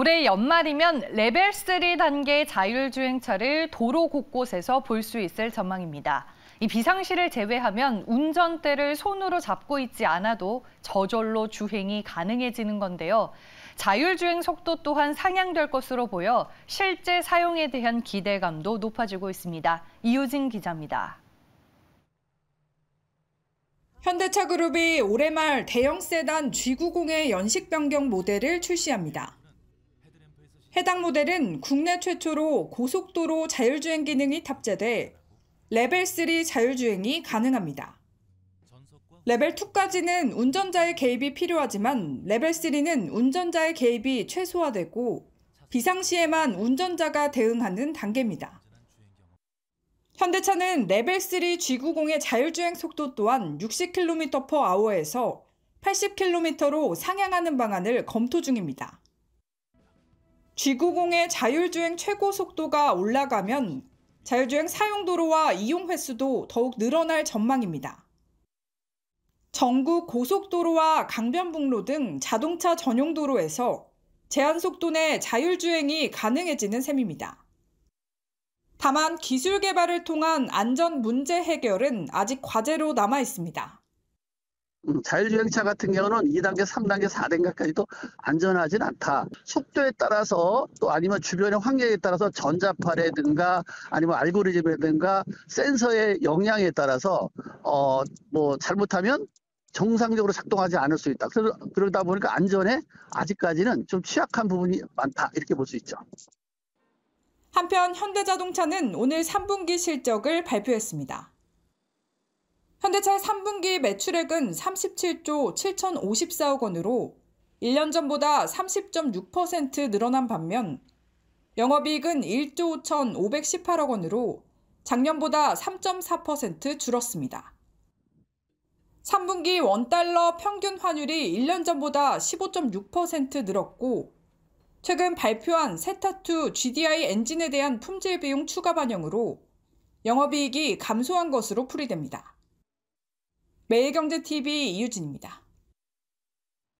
올해 연말이면 레벨 3 단계 자율주행차를 도로 곳곳에서 볼 수 있을 전망입니다. 이 비상시를 제외하면 운전대를 손으로 잡고 있지 않아도 저절로 주행이 가능해지는 건데요. 자율주행 속도 또한 상향될 것으로 보여 실제 사용에 대한 기대감도 높아지고 있습니다. 이효진 기자입니다. 현대차그룹이 올해 말 대형 세단 G90의 연식 변경 모델을 출시합니다. 해당 모델은 국내 최초로 고속도로 자율주행 기능이 탑재돼 레벨 3 자율주행이 가능합니다. 레벨 2까지는 운전자의 개입이 필요하지만 레벨 3는 운전자의 개입이 최소화되고 비상시에만 운전자가 대응하는 단계입니다. 현대차는 레벨 3 G90의 자율주행 속도 또한 60km/h에서 80km로 상향하는 방안을 검토 중입니다. G90의 자율주행 최고 속도가 올라가면 자율주행 사용도로와 이용 횟수도 더욱 늘어날 전망입니다. 전국 고속도로와 강변북로 등 자동차 전용 도로에서 제한속도 내 자율주행이 가능해지는 셈입니다. 다만 기술 개발을 통한 안전 문제 해결은 아직 과제로 남아 있습니다. 음, 자율주행차 같은 경우는 2단계, 3단계, 4단계까지도 안전하진 않다. 속도에 따라서 또 아니면 주변의 환경에 따라서 전자파라든가 아니면 알고리즘이라든가 센서의 영향에 따라서 어 뭐 잘못하면 정상적으로 작동하지 않을 수 있다. 그래서 그러다 보니까 안전에 아직까지는 좀 취약한 부분이 많다. 이렇게 볼 수 있죠. 한편 현대자동차는 오늘 3분기 실적을 발표했습니다. 현대차의 3분기 매출액은 37조 7,054억 원으로 1년 전보다 30.6% 늘어난 반면 영업이익은 1조 5,518억 원으로 작년보다 3.4% 줄었습니다. 3분기 원달러 평균 환율이 1년 전보다 15.6% 늘었고 최근 발표한 세타2 GDI 엔진에 대한 품질 비용 추가 반영으로 영업이익이 감소한 것으로 풀이됩니다. 매일경제TV 이유진입니다.